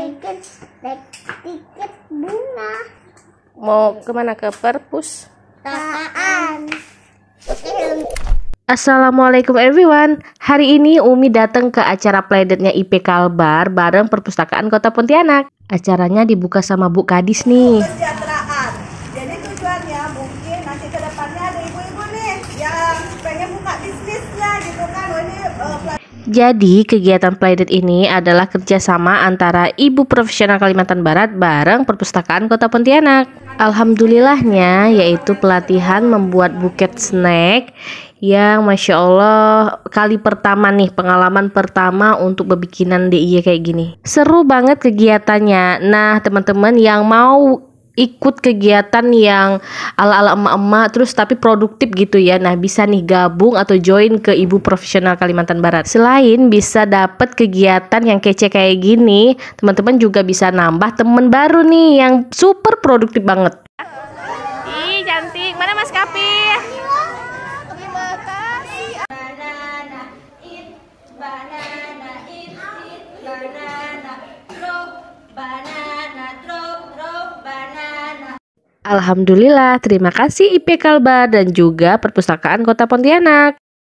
dikit tiket bunga mau kemana ke perpus Taan. Assalamualaikum everyone. Hari ini Umi datang ke acara playdate-nya IP Kalbar bareng Perpustakaan Kota Pontianak. Acaranya dibuka sama Bu Kadis nih. Jadi tujuannya mungkin nanti ke depannya ada ibu-ibu Jadi, kegiatan Playdate ini adalah kerjasama antara Ibu Profesional Kalimantan Barat bareng Perpustakaan Kota Pontianak. Alhamdulillahnya, yaitu pelatihan membuat buket snack yang Masya Allah kali pertama nih pengalaman pertama untuk bebikinan DIY kayak gini seru banget kegiatannya nah teman-teman yang mau ikut kegiatan yang ala-ala emak-emak terus tapi produktif gitu ya. Nah, bisa nih gabung atau join ke Ibu Profesional Kalimantan Barat. Selain bisa dapat kegiatan yang kece kayak gini, teman-teman juga bisa nambah teman baru nih yang super produktif banget. Ih, cantik. Mana Mas Kapi? banana Alhamdulillah, terima kasih IP Kalbar dan juga Perpustakaan Kota Pontianak.